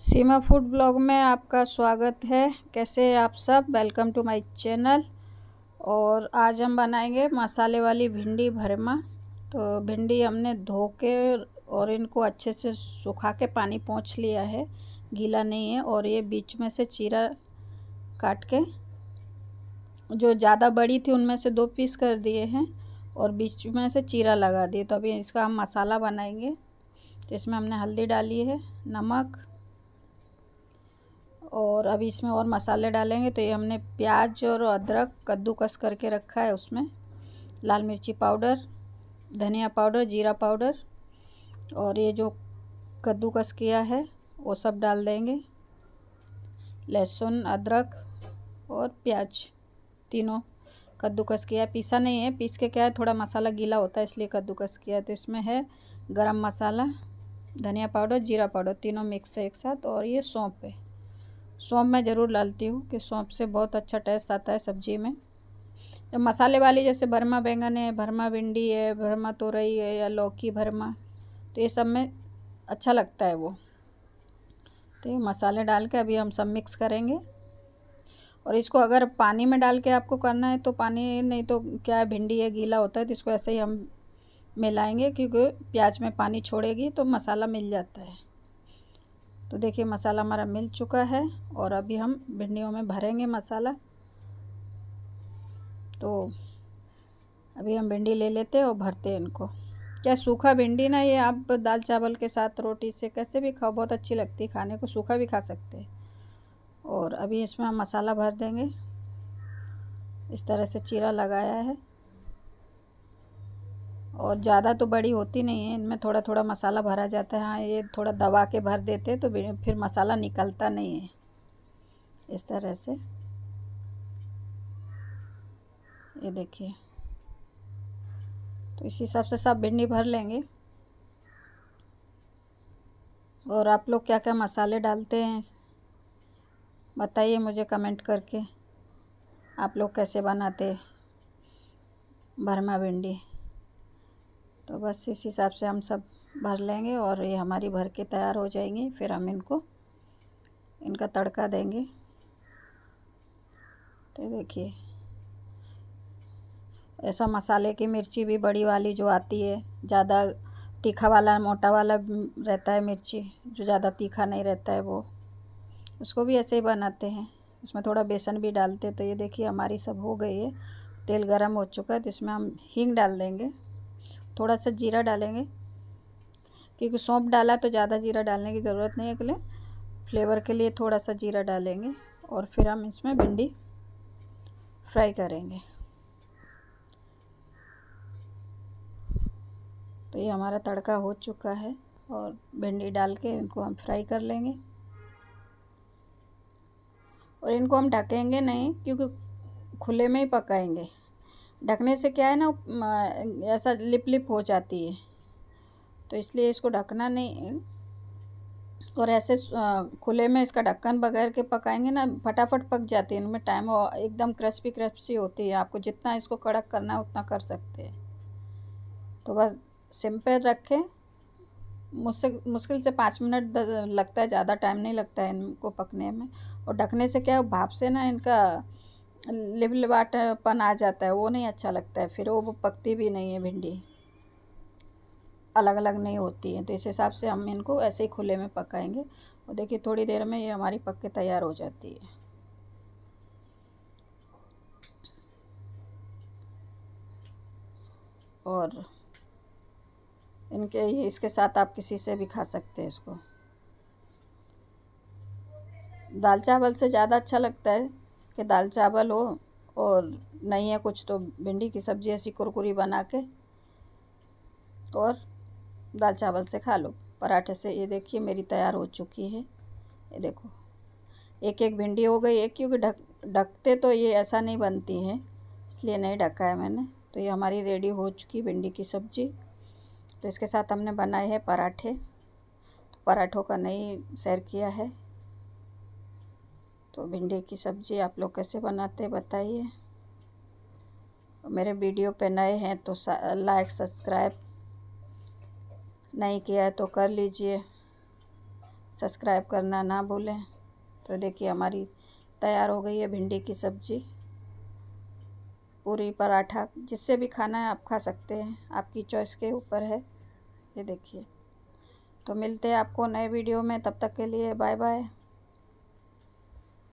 सीमा food blog में आपका स्वागत है कैसे आप सब वेलकम टू माय चैनल और आज हम बनाएंगे मसाले वाली भिंडी भरमा तो भिंडी हमने धो के और इनको अच्छे से सुखा के पानी पहुँच लिया है गीला नहीं है और ये बीच में से चीरा काट के जो ज़्यादा बड़ी थी उनमें से दो पीस कर दिए हैं और बीच में से चीरा लगा दिए तो अभी इसका हम मसाला बनाएंगे तो इसमें हमने हल्दी डाली है नमक और अभी इसमें और मसाले डालेंगे तो ये हमने प्याज और अदरक कद्दूकस करके रखा है उसमें लाल मिर्ची पाउडर धनिया पाउडर जीरा पाउडर और ये जो कद्दूकस किया है वो सब डाल देंगे लहसुन अदरक और प्याज तीनों कद्दूकस किया है पीसा नहीं है पीस के क्या है थोड़ा मसाला गीला होता है इसलिए कद्दूकस किया है तो इसमें है गरम मसाला धनिया पाउडर जीरा पाउडर तीनों मिक्स है एक साथ और ये सौंप है सौंप मैं ज़रूर डालती हूँ कि सौंप से बहुत अच्छा टेस्ट आता है सब्ज़ी में जब तो मसाले वाली जैसे भरमा बैंगन है भरमा भिंडी है भरमा तोरई है या लौकी भरमा तो ये सब में अच्छा लगता है वो तो ये मसाले डाल के अभी हम सब मिक्स करेंगे और इसको अगर पानी में डाल के आपको करना है तो पानी नहीं तो क्या है भिंडी है गीला होता है तो इसको ऐसे ही हम मिलाएंगे क्योंकि प्याज में पानी छोड़ेगी तो मसाला मिल जाता है तो देखिए मसाला हमारा मिल चुका है और अभी हम भिंडियों में भरेंगे मसाला तो अभी हम भिंडी ले लेते हैं और भरते हैं इनको क्या सूखा भिंडी ना ये आप दाल चावल के साथ रोटी से कैसे भी खाओ बहुत अच्छी लगती है खाने को सूखा भी खा सकते हैं और अभी इसमें हम मसाला भर देंगे इस तरह से चीरा लगाया है और ज़्यादा तो बड़ी होती नहीं है इनमें थोड़ा थोड़ा मसाला भरा जाता है हाँ ये थोड़ा दबा के भर देते तो फिर मसाला निकलता नहीं है इस तरह से ये देखिए तो इसी हिसाब से सब भिंडी भर लेंगे और आप लोग क्या क्या मसाले डालते हैं बताइए मुझे कमेंट करके आप लोग कैसे बनाते भरमा भिंडी तो बस इस हिसाब से हम सब भर लेंगे और ये हमारी भर के तैयार हो जाएंगी फिर हम इनको इनका तड़का देंगे तो देखिए ऐसा मसाले की मिर्ची भी बड़ी वाली जो आती है ज़्यादा तीखा वाला मोटा वाला रहता है मिर्ची जो ज़्यादा तीखा नहीं रहता है वो उसको भी ऐसे ही बनाते हैं उसमें थोड़ा बेसन भी डालते हैं तो ये देखिए हमारी सब हो गई है तेल गरम हो चुका है तो इसमें हम हींग डाल देंगे थोड़ा सा जीरा डालेंगे क्योंकि सौंप डाला तो ज़्यादा जीरा डालने की ज़रूरत नहीं है अगले फ्लेवर के लिए थोड़ा सा जीरा डालेंगे और फिर हम इसमें भिंडी फ्राई करेंगे तो ये हमारा तड़का हो चुका है और भिंडी डाल के इनको हम फ्राई कर लेंगे और इनको हम ढकेंगे नहीं क्योंकि खुले में ही पकाएंगे ढकने से क्या है ना ऐसा लिप लिप हो जाती है तो इसलिए इसको ढकना नहीं और ऐसे खुले में इसका ढक्कन बगैर के पकाएंगे ना फटाफट पक जाती है इनमें टाइम एकदम क्रिस्पी क्रिस्पी होती है आपको जितना इसको कड़क करना है उतना कर सकते हैं तो बस सिंपल रखें मुझसे मुश्किल से पाँच मिनट लगता है ज़्यादा टाइम नहीं लगता है इनको पकने में और ढकने से क्या भाप से ना इनका लिबलिबाटापन आ जाता है वो नहीं अच्छा लगता है फिर वो पकती भी नहीं है भिंडी अलग अलग नहीं होती है तो इस हिसाब से हम इनको ऐसे ही खुले में पकाएंगे और देखिए थोड़ी देर में ये हमारी पक के तैयार हो जाती है और इनके इसके साथ आप किसी से भी खा सकते हैं इसको दाल चावल से ज़्यादा अच्छा लगता है कि दाल चावल हो और नहीं है कुछ तो भिंडी की सब्ज़ी ऐसी कुरकुरी बना के और दाल चावल से खा लो पराठे से ये देखिए मेरी तैयार हो चुकी है ये देखो एक एक भिंडी हो गई एक क्योंकि ढक ढकते तो ये ऐसा नहीं बनती है इसलिए नहीं ढका है मैंने तो ये हमारी रेडी हो चुकी भिंडी की सब्ज़ी तो इसके साथ हमने बनाए हैं पराठे तो पराठों का नहीं सैर किया है तो भिंडी की सब्ज़ी आप लोग कैसे बनाते हैं बताइए मेरे वीडियो पे नए हैं तो लाइक सब्सक्राइब नहीं किया है तो कर लीजिए सब्सक्राइब करना ना भूलें तो देखिए हमारी तैयार हो गई है भिंडी की सब्ज़ी पूरी पराठा जिससे भी खाना है आप खा सकते हैं आपकी चॉइस के ऊपर है ये देखिए तो मिलते हैं आपको नए वीडियो में तब तक के लिए बाय बाय